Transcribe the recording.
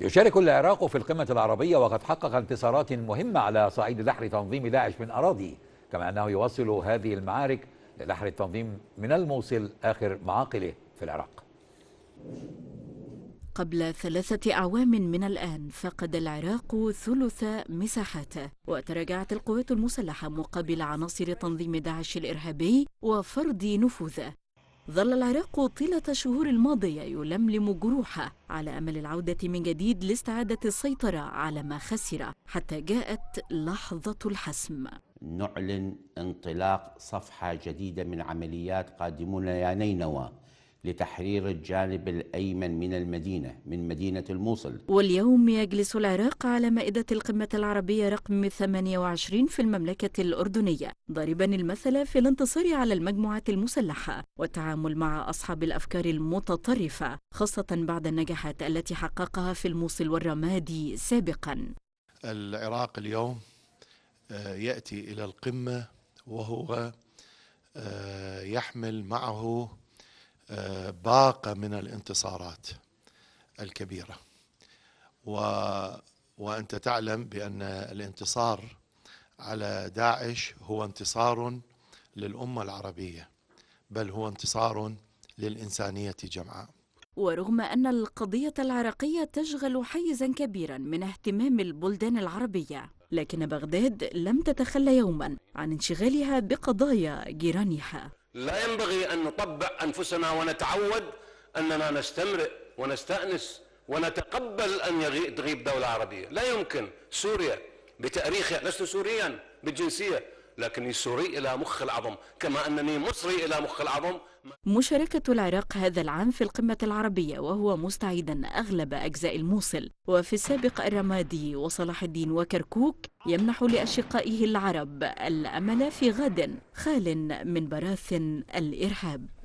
يشارك العراق في القمة العربية وقد حقق انتصارات مهمة على صعيد دحر تنظيم داعش من أراضيه كما أنه يوصل هذه المعارك لدحر التنظيم من الموصل آخر معاقله في العراق قبل ثلاثة أعوام من الآن فقد العراق ثلث مساحاته وتراجعت القوات المسلحة مقابل عناصر تنظيم داعش الإرهابي وفرض نفوذه ظل العراق طيلة الشهور الماضية يلملم جروحه على أمل العودة من جديد لاستعادة السيطرة على ما خسر حتى جاءت لحظة الحسم نعلن انطلاق صفحة جديدة من عمليات قادمون يا نينوى لتحرير الجانب الأيمن من المدينة من مدينة الموصل واليوم يجلس العراق على مائدة القمة العربية رقم 28 في المملكة الأردنية ضاربا المثل في الانتصار على المجموعات المسلحة والتعامل مع أصحاب الأفكار المتطرفة خاصة بعد النجاحات التي حققها في الموصل والرمادي سابقا العراق اليوم آه، يأتي إلى القمة وهو آه، يحمل معه باقة من الانتصارات الكبيرة و وأنت تعلم بأن الانتصار على داعش هو انتصار للأمة العربية بل هو انتصار للإنسانية جمعاء ورغم أن القضية العراقية تشغل حيزا كبيرا من اهتمام البلدان العربية لكن بغداد لم تتخلى يوما عن انشغالها بقضايا جيرانها لا ينبغي أن نطبع أنفسنا ونتعود أننا نستمرئ ونستأنس ونتقبل أن تغيب دولة عربية لا يمكن سوريا بتأريخها لست سوريا بالجنسية لكني سوري إلى مخ العظم كما أنني مصري إلى مخ العظم مشاركة العراق هذا العام في القمة العربية وهو مستعيدا أغلب أجزاء الموصل وفي السابق الرمادي وصلاح الدين وكركوك يمنح لأشقائه العرب الأمل في غد خال من براثن الإرهاب